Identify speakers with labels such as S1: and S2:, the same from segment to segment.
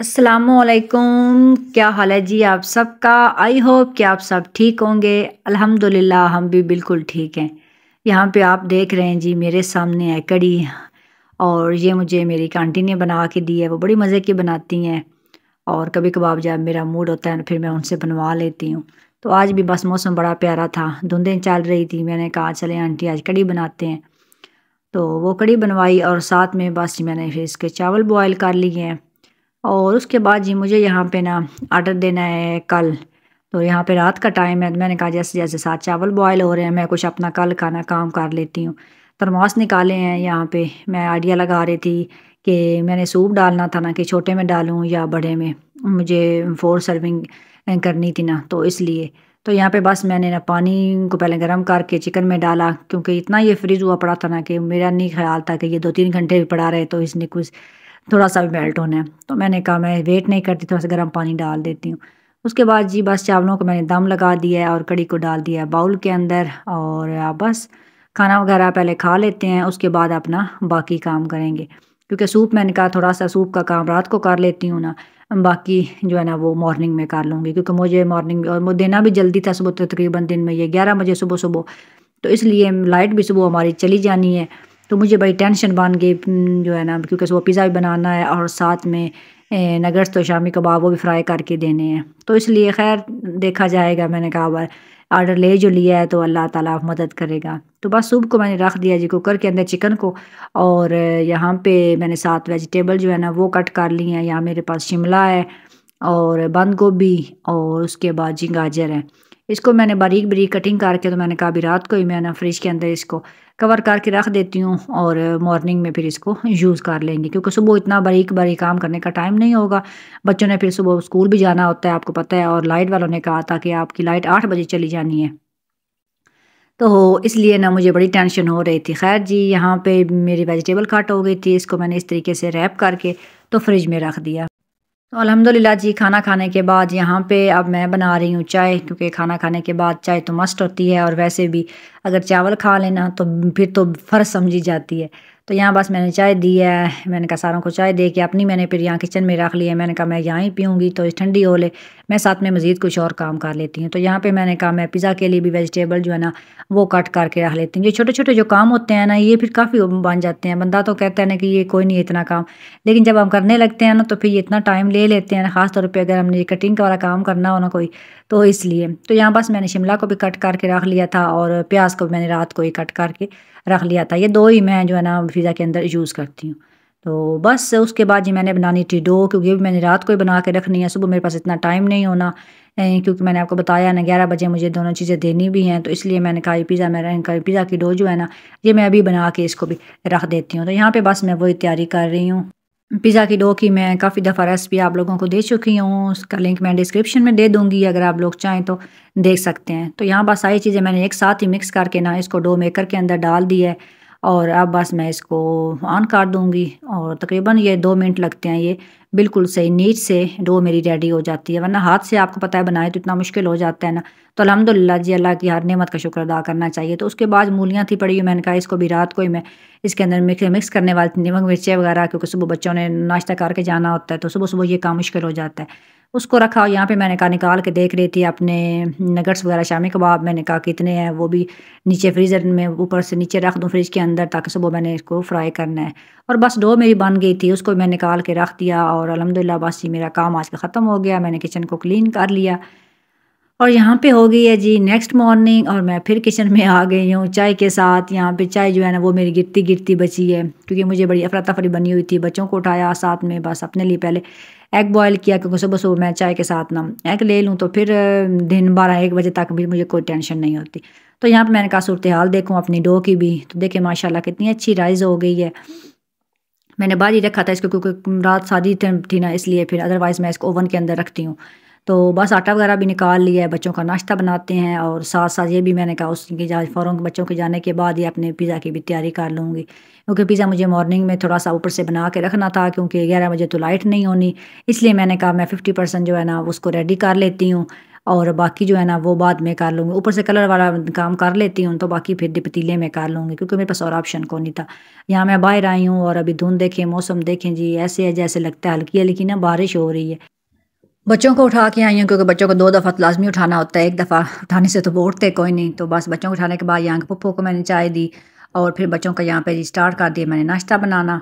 S1: असलकुम क्या हाल है जी आप सबका आई होप कि आप सब ठीक होंगे अल्हम्दुलिल्लाह हम भी बिल्कुल ठीक हैं यहाँ पे आप देख रहे हैं जी मेरे सामने है कड़ी और ये मुझे मेरी आंटी ने बना के दी है वो बड़ी मज़े की बनाती हैं और कभी कभार जब मेरा मूड होता है फिर मैं उनसे बनवा लेती हूँ तो आज भी बस मौसम बड़ा प्यारा था धुंधें चल रही थी मैंने कहा चले आंटी आज कड़ी बनाते हैं तो वो कड़ी बनवाई और साथ में बस मैंने फिर इसके चावल बॉयल कर लिए हैं और उसके बाद जी मुझे यहाँ पे ना आर्डर देना है कल तो यहाँ पे रात का टाइम है तो मैंने कहा जैसे जैसे साथ चावल बॉयल हो रहे हैं मैं कुछ अपना कल खाना काम कर लेती हूँ तरमास निकाले हैं यहाँ पे मैं आइडिया लगा रही थी कि मैंने सूप डालना था ना कि छोटे में डालूँ या बड़े में मुझे फोर सर्विंग करनी थी ना तो इसलिए तो यहाँ पे बस मैंने ना पानी को पहले गर्म करके चिकन में डाला क्योंकि इतना ये फ्रिज हुआ पड़ा था ना कि मेरा नहीं ख्याल था कि ये दो तीन घंटे भी पड़ा रहे तो इसने कुछ थोड़ा सा भी मेल्ट होना है तो मैंने कहा मैं वेट नहीं करती थोड़ा सा गर्म पानी डाल देती हूँ उसके बाद जी बस चावलों को मैंने दम लगा दिया है और कड़ी को डाल दिया है बाउल के अंदर और बस खाना वगैरह पहले खा लेते हैं उसके बाद अपना बाकी काम करेंगे क्योंकि सूप मैंने कहा थोड़ा सा सूप का काम रात को कर लेती हूँ ना बाकी जो है ना वो मॉर्निंग में कर लूँगी क्योंकि मुझे मॉर्निंग में और मुझे देना भी जल्दी था सुबह तकरीबन दिन में ये ग्यारह बजे सुबह सुबह तो इसलिए लाइट भी सुबह हमारी चली जानी है तो मुझे भाई टेंशन बन गई जो है ना क्योंकि वो पिज़्ज़ा भी बनाना है और साथ में नगर्स तो शामी कबाब वो भी फ्राई करके देने हैं तो इसलिए खैर देखा जाएगा मैंने कहा बार आर्डर ले जो लिया है तो अल्लाह ताला मदद करेगा तो बस सूप को मैंने रख दिया जी कुकर के अंदर चिकन को और यहाँ पे मैंने सात वेजिटेबल जो है ना वो कट कर ली हैं यहाँ मेरे पास शिमला है और बंद गोभी और उसके बाद जी गाजर है इसको मैंने बारीक बारीक कटिंग करके तो मैंने कहा अभी रात को ही मैं ना फ्रिज के अंदर इसको कवर करके रख देती हूँ और मॉर्निंग में फिर इसको यूज़ कर लेंगे क्योंकि सुबह इतना बारीक बारीक काम करने का टाइम नहीं होगा बच्चों ने फिर सुबह स्कूल भी जाना होता है आपको पता है और लाइट वालों ने कहा था कि आपकी लाइट आठ बजे चली जानी है तो इसलिए ना मुझे बड़ी टेंशन हो रही थी खैर जी यहाँ पे मेरी वेजिटेबल कट हो गई थी इसको मैंने इस तरीके से रैप करके तो फ्रिज में रख दिया तो अलहमदिल्ला जी खाना खाने के बाद यहाँ पे अब मैं बना रही हूँ चाय क्योंकि खाना खाने के बाद चाय तो मस्ट होती है और वैसे भी अगर चावल खा लेना तो फिर तो फ़र्ज समझी जाती है तो यहाँ बस मैंने चाय दी है मैंने कहा सारों को चाय दे के अपनी मैंने फिर यहाँ किचन में रख लिया है मैंने कहा मैं यहाँ ही पीऊँगी तो ठंडी हो ले मैं साथ में मज़ीद कुछ और काम कर लेती हूँ तो यहाँ पर मैंने कहा मैं पिज़्ज़ा के लिए भी वेजिटेबल जो है ना वो कट करके रख लेती हूँ ये छोटे छोटे जो काम होते हैं ना ये फिर काफ़ी बन जाते हैं बंदा तो कहता है ना कि ये कोई नहीं इतना काम लेकिन जब हम करने लगते हैं ना तो फिर ये इतना टाइम ले लेते हैं ख़ास तौर पर अगर हमने कटिंग वाला काम करना हो ना कोई तो इसलिए तो यहाँ बस मैंने शिमला को भी कट करके रख लिया था और प्याज को भी मैंने रात को ही कट करके रख लिया था ये दो ही मैं जो है ना पिज़्ज़ा के अंदर यूज़ करती हूँ तो बस उसके बाद जी मैंने बनानी थी डो क्योंकि अभी मैंने रात को ही बना के रखनी है सुबह मेरे पास इतना टाइम नहीं होना क्योंकि मैंने आपको बताया ना ग्यारह बजे मुझे दोनों चीज़ें देनी भी हैं तो इसलिए मैंने कहा पिज़्ज़ा मैं कहा पिज़्ज़ा की डो जो है ना ये मैं अभी बना के इसको भी रख देती हूँ तो यहाँ पर बस मैं वही तैयारी कर रही हूँ पिज़्ज़ा की डो की मैं काफ़ी दफ़ा रेसिपी आप लोगों को दे चुकी हूँ उसका लिंक मैं डिस्क्रिप्शन में दे दूँगी अगर आप लोग चाहें तो देख सकते हैं तो यहाँ पर सारी चीज़ें मैंने एक साथ ही मिक्स करके ना इसको डो मेकर के अंदर डाल दी है और अब बस मैं इसको ऑन कर दूंगी और तकरीबन ये दो मिनट लगते हैं ये बिल्कुल सही नीट से डो मेरी रेडी हो जाती है वरना हाथ से आपको पता है बनाए तो इतना मुश्किल हो जाता है ना तो अलहमदिल्ला जी अल्लाह की हर नेमत का शुक्र अदा करना चाहिए तो उसके बाद मूलियाँ थी पड़ी हुई मैंने कहा इसको भी रात को ही मैं इसके अंदर मिक्स मिक्स करने वाली थी नमक मिर्चें वगैरह क्योंकि सुबह बच्चों ने नाश्ता करके जाना होता है तो सुबह सुबह ये काम मुश्किल हो जाता है उसको रखा और यहाँ पे मैंने कहा निकाल के देख रही थी अपने नगट्स वगैरह शामी कबाब मैंने कहा कितने हैं वो भी नीचे फ्रीज़र में ऊपर से नीचे रख दूँ फ्रिज के अंदर ताकि सुबह मैंने इसको फ्राई करना है और बस डो मेरी बन गई थी उसको मैं निकाल के रख दिया और अलहमदिल्ला बस जी मेरा काम आज का ख़त्म हो गया मैंने किचन को क्लीन कर लिया और यहाँ पे हो गई है जी नेक्स्ट मॉर्निंग और मैं फिर किचन में आ गई हूँ चाय के साथ यहाँ पे चाय जो है ना वो मेरी गिरती गिरती बची है क्योंकि मुझे बड़ी अफरा तफरी बनी हुई थी बच्चों को उठाया साथ में बस अपने लिए पहले एग बॉयल किया क्योंकि सुबह सुबह मैं चाय के साथ ना एग ले लूँ तो फिर दिन बारह एक बजे तक भी मुझे कोई टेंशन नहीं होती तो यहाँ पर मैंने कहा सूरत हाल देखूँ अपनी डो की भी तो देखें माशाला कितनी अच्छी राइज़ हो गई है मैंने बाहर ही रखा था इसको क्योंकि रात शादी थी ना इसलिए फिर अदरवाइज़ मैं इसको ओवन के अंदर रखती हूँ तो बस आटा वगैरह भी निकाल लिया है बच्चों का नाश्ता बनाते हैं और साथ साथ ये भी मैंने कहा उसके जा फ़ौरन बच्चों के जाने के बाद ही अपने पिज़्ज़ा की भी तैयारी कर लूँगी क्योंकि पिज़्ज़ा मुझे मॉर्निंग में थोड़ा सा ऊपर से बना के रखना था क्योंकि ग्यारह बजे तो लाइट नहीं होनी इसलिए मैंने कहा मैं फ़िफ्टी परसेंट जो है ना उसको रेडी कर लेती हूँ और बाकी जो है ना वो बाद में कर लूँगी ऊपर से कलर वाला काम कर लेती हूँ तो बाकी फिर पतीले में कर लूँगी क्योंकि मेरे पास और ऑप्शन को नहीं था यहाँ मैं बाहर आई हूँ और अभी धुंध देखें मौसम देखें जी ऐसे है जैसे लगता है हल्की हल्की ना बारिश हो रही है बच्चों को उठा के आई हूँ क्योंकि बच्चों को दो दफ़ा तो लाजमी उठाना होता है एक दफ़ा उठाने से तो वो उठते कोई नहीं तो बस बच्चों को उठाने के बाद यहाँ के पप्पो को मैंने चाय दी और फिर बच्चों का यहाँ पे स्टार्ट कर दिया मैंने नाश्ता बनाना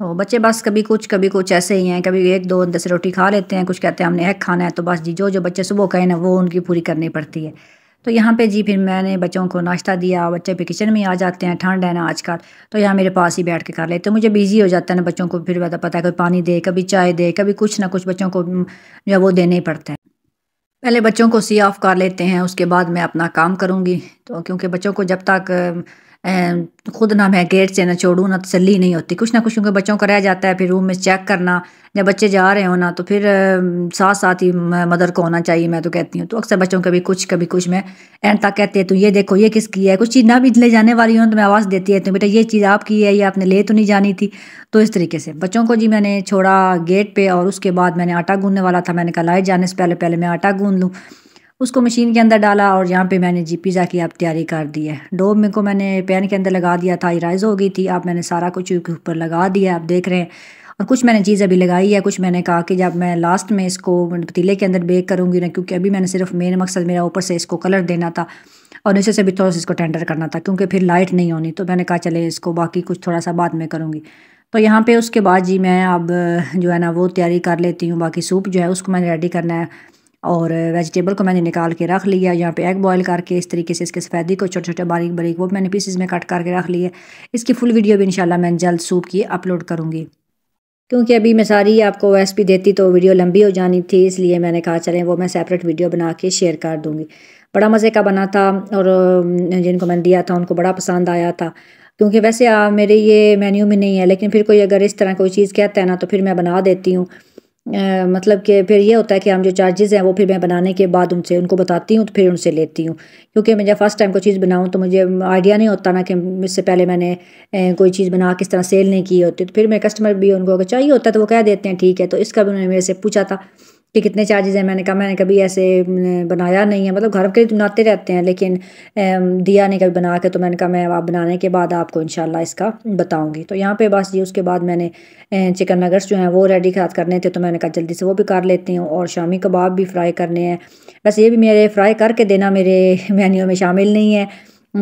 S1: तो बच्चे बस कभी कुछ कभी कुछ ऐसे ही हैं कभी एक दो दस रोटी खा लेते हैं कुछ कहते हैं हमने एग खाना है तो बस जी जो जो बच्चे सुबह कहें ना वो उनकी पूरी करनी पड़ती है तो यहाँ पे जी फिर मैंने बच्चों को नाश्ता दिया बच्चे फिर किचन में आ जाते हैं ठंड है ना आजकल तो यहाँ मेरे पास ही बैठ के कर लेते हैं मुझे बिजी हो जाता है ना बच्चों को फिर पता है कभी पानी दे कभी चाय दे कभी कुछ ना कुछ बच्चों को जो वो देने ही पड़ते हैं पहले बच्चों को सी ऑफ कर लेते हैं उसके बाद मैं अपना काम करूँगी तो क्योंकि बच्चों को जब तक ख़ुद ना मैं गेट से ना छोड़ूँ ना तसली नहीं होती कुछ ना कुछ उनके बच्चों का रह जाता है फिर रूम में चेक करना जब बच्चे जा रहे हो ना तो फिर साथ साथ ही मदर को होना चाहिए मैं तो कहती हूँ तो अक्सर बच्चों कभी कुछ कभी कुछ मैं एंड तक कहते हैं तो ये देखो ये किसकी है कुछ चीज़ ना भी ले जाने वाली हो तो मैं आवाज़ देती है तो बेटा ये चीज़ आपकी है ये आपने ले तो नहीं जानी थी तो इस तरीके से बच्चों को जी मैंने छोड़ा गेट पर और उसके बाद मैंने आटा गूंदने वाला था मैंने कहा लाए जाने से पहले पहले मैं आटा गूंद लूँ उसको मशीन के अंदर डाला और यहाँ पे मैंने जी पिज़्ज़ा की आप तैयारी कर दी है डोब में को मैंने पैन के अंदर लगा दिया था इराइज़ हो गई थी अब मैंने सारा कुछ ऊपर लगा दिया आप देख रहे हैं और कुछ मैंने चीज़ अभी लगाई है कुछ मैंने कहा कि जब मैं लास्ट में इसको पतीले के अंदर बेक करूँगी ना क्योंकि अभी मैंने सिर्फ मेन मकसद मेरा ऊपर से इसको कलर देना था और नीचे से भी थोड़ा सा इसको टेंडर करना था क्योंकि फिर लाइट नहीं होनी तो मैंने कहा चले इसको बाकी कुछ थोड़ा सा बाद में करूँगी तो यहाँ पे उसके बाद जी मैं अब जो है ना वो तैयारी कर लेती हूँ बाकी सूप जो है उसको मैंने रेडी करना है और वेजिटेबल को मैंने निकाल के रख लिया यहाँ पे एग बॉईल करके इस तरीके से इसके सफ़ेदी को छोटे छोटे बारीक बारीक वो मैंने पीसेस में कट करके रख लिया इसकी फुल वीडियो भी इंशाल्लाह मैं जल्द सूप की अपलोड करूँगी क्योंकि अभी मैं सारी आपको रेसिपी देती तो वीडियो लंबी हो जानी थी इसलिए मैंने कहा चलें वो मैं सेपरेट वीडियो बना के शेयर कर दूँगी बड़ा मज़े का बना था और जिनको मैंने दिया था उनको बड़ा पसंद आया था क्योंकि वैसे मेरे ये मेन्यू में नहीं है लेकिन फिर कोई अगर इस तरह कोई चीज़ कहता है ना तो फिर मैं बना देती हूँ मतलब कि फिर ये होता है कि हम जो चार्जेस हैं वो फिर मैं बनाने के बाद उनसे उनको बताती हूँ तो फिर उनसे लेती हूँ क्योंकि मैं जब फर्स्ट टाइम कोई चीज़ बनाऊँ तो मुझे आइडिया नहीं होता ना कि इससे पहले मैंने कोई चीज़ बना किस तरह सेल नहीं की होती तो फिर मेरे कस्टमर भी उनको अगर चाहिए होता है तो वो कह देते हैं ठीक है तो इसका भी उन्होंने मेरे से पूछा था कि कितने चार्जेस हैं मैंने कहा मैंने कभी ऐसे बनाया नहीं है मतलब घर के लिए बनाते रहते हैं लेकिन दिया नहीं कभी बना के तो मैंने कहा मैं आप बनाने के बाद आपको इंशाल्लाह इसका बताऊंगी तो यहाँ पे बस ये उसके बाद मैंने चिकन नगर्स जो हैं वो रेडी खास करने थे तो मैंने कहा जल्दी से वो भी कर लेती हूँ और शामी कबाब भी फ्राई करने हैं बस ये भी मेरे फ्राई करके देना मेरे मेन्यू में शामिल नहीं है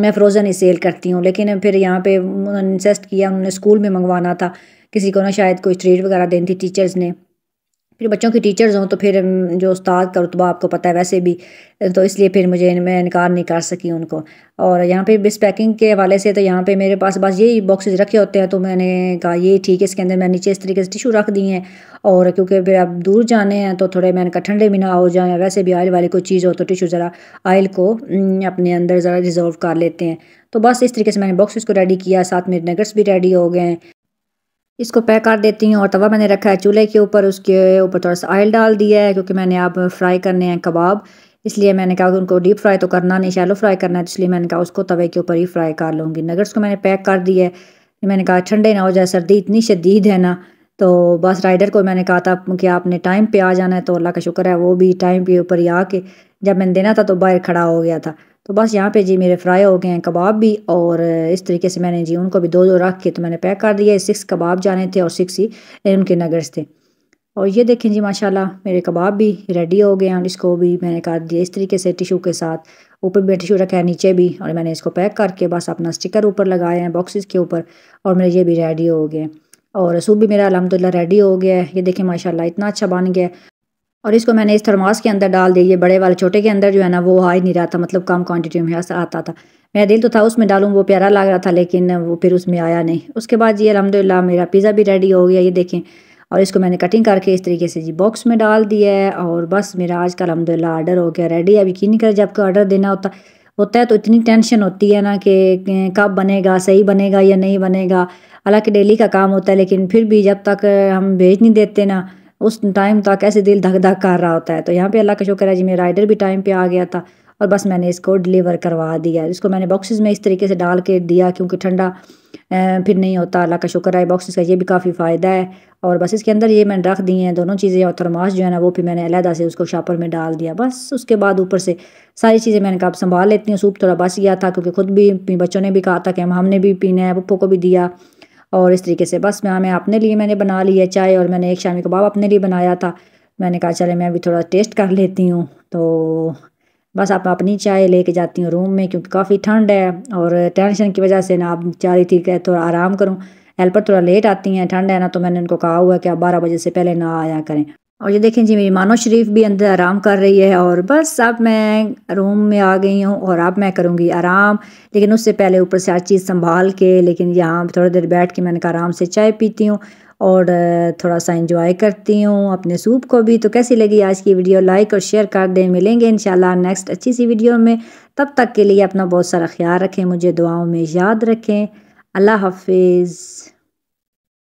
S1: मैं फ़्रोज़न ही सेल करती हूँ लेकिन फिर यहाँ पर उन्होंने इंसेस्ट किया उन्होंने स्कूल में मंगवाना था किसी को ना शायद कोई ट्रीट वगैरह देनी थी टीचर्स ने फिर बच्चों की टीचर्स हों तो फिर जो उस्ताद का रुतबा आपको पता है वैसे भी तो इसलिए फिर मुझे मैं इनकार नहीं कर सकी उनको और यहाँ पे बिस पैकिंग के हवाले से तो यहाँ पे मेरे पास बस यही बॉक्सेस रखे होते हैं तो मैंने कहा ये ठीक है इसके अंदर मैं नीचे इस तरीके से टिशू रख दिए हैं और क्योंकि फिर आप दूर जाने हैं तो थोड़े मैंने कहा ठंडे भी ना हो जाए वैसे भी आयल वाली कोई चीज़ हो तो टिशू ज़रा आयल को अपने अंदर ज़रा रिजर्व कर लेते हैं तो बस इस तरीके से मैंने बॉक्सेस को रेडी किया साथ में नगर्स भी रेडी हो गए हैं इसको पैक कर देती हूँ और तवा मैंने रखा है चूल्हे के ऊपर उसके ऊपर थोड़ा सा ऑयल डाल दिया है क्योंकि मैंने अब फ्राई करने हैं कबाब इसलिए मैंने कहा कि उनको डीप फ्राई तो करना नहीं शैलो फ्राई करना है तो इसलिए मैंने कहा उसको तवे के ऊपर ही फ्राई कर लूँगी नगर्स को मैंने पैक कर दिया है मैंने कहा ठंडे ना हो जाए सर्दी इतनी शदीद है ना तो बस राइडर को मैंने कहा था कि आपने टाइम पर आ जाना है तो अल्लाह का शुक्र है वो भी टाइम के ऊपर ही आके जब मैंने देना था तो बाहर खड़ा हो गया था तो बस यहाँ पे जी मेरे फ्राई हो गए हैं कबाब भी और इस तरीके से मैंने जी उनको भी दो दो रख के तो मैंने पैक कर दिया सिक्स कबाब जाने थे और सिक्स ही उनके नगर्स थे और ये देखें जी माशाल्लाह मेरे कबाब भी रेडी हो गए हैं और इसको भी मैंने कर दिया इस तरीके से टिशू के साथ ऊपर भी टिशू रखा है नीचे भी और मैंने इसको पैक करके बस अपना स्टिकर ऊपर लगाए हैं बॉक्सेस के ऊपर और मेरे ये भी रेडी हो गए और सूप भी मेरा अलहमदिल्ला रेडी हो गया है ये देखें माशाला इतना अच्छा बन गया और इसको मैंने इस थर्मास के अंदर डाल दिया ये बड़े वाले छोटे के अंदर जो है ना वो आ ही नहीं रहा था मतलब कम क्वांटिटी में आता था मेरा दिल तो था उसमें डालूँ वो प्यारा लग रहा था लेकिन वो फिर उसमें आया नहीं उसके बाद ये अलहमदिल्ला मेरा पिज़्ज़ा भी रेडी हो गया ये देखें और इसको मैंने कटिंग करके इस तरीके से जी बॉक्स में डाल दिया है और बस मेरा आज का अलहमदिल्ला आर्डर हो गया रेडी अभी की नहीं करें जब ऑर्डर आर्डर देना होता होता है तो इतनी टेंशन होती है ना कि कब बनेगा सही बनेगा या नहीं बनेगा हालांकि डेली का काम होता है लेकिन फिर भी जब तक हम भेज नहीं देते ना उस टाइम तक तो ऐसे दिल धक धक कर रहा होता है तो यहाँ पे अल्लाह का शुक्र है जी मेरा राइडर भी टाइम पे आ गया था और बस मैंने इसको डिलीवर करवा दिया इसको मैंने बॉक्सेस में इस तरीके से डाल के दिया क्योंकि ठंडा फिर नहीं होता अल्लाह का शुक्र है बॉक्सेस का ये भी काफ़ी फ़ायदा है और बस इसके अंदर ये मैंने रख दिए हैं दोनों चीज़ें और थरमाश जो है ना वो फिर मैंने अलहदा से उसको शापर में डाल दिया बस उसके बाद ऊपर से सारी चीज़ें मैंने कहा संभाल लेती हूँ सूप थोड़ा बस गया था क्योंकि खुद भी बच्चों ने भी कहा था कि हम हमने भी पीना है पप्पो को भी दिया और इस तरीके से बस मैं हमें अपने लिए मैंने बना ली है चाय और मैंने एक शामी कबाब अपने लिए बनाया था मैंने कहा चले मैं अभी थोड़ा टेस्ट कर लेती हूँ तो बस आप अपनी चाय लेके जाती हूँ रूम में क्योंकि काफ़ी ठंड है और टेंशन की वजह से ना आप चाह रही थी कि थोड़ा आराम करूँ हेल्पर थोड़ा लेट आती हैं ठंड है ना तो मैंने उनको कहा हुआ है कि आप बारह बजे से पहले ना आया करें और ये देखें जी मेरी मानो शरीफ भी अंदर आराम कर रही है और बस अब मैं रूम में आ गई हूँ और अब मैं करूँगी आराम लेकिन उससे पहले ऊपर से हर चीज़ संभाल के लेकिन यहाँ थोड़ी देर बैठ के मैंने कहा आराम से चाय पीती हूँ और थोड़ा सा इंजॉय करती हूँ अपने सूप को भी तो कैसी लगी आज की वीडियो लाइक और शेयर कर दें मिलेंगे इन नेक्स्ट अच्छी सी वीडियो में तब तक के लिए अपना बहुत सारा ख्याल रखें मुझे दुआओं में याद रखें अल्लाह हाफिज़